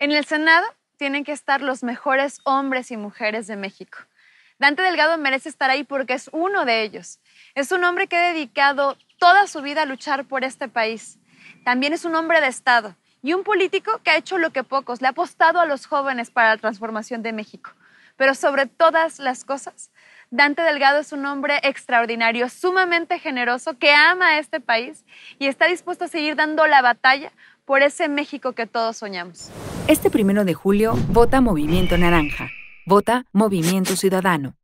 En el Senado tienen que estar los mejores hombres y mujeres de México. Dante Delgado merece estar ahí porque es uno de ellos. Es un hombre que ha dedicado toda su vida a luchar por este país. También es un hombre de Estado y un político que ha hecho lo que pocos, le ha apostado a los jóvenes para la transformación de México. Pero sobre todas las cosas, Dante Delgado es un hombre extraordinario, sumamente generoso, que ama a este país y está dispuesto a seguir dando la batalla por ese México que todos soñamos. Este primero de julio, vota Movimiento Naranja. Vota Movimiento Ciudadano.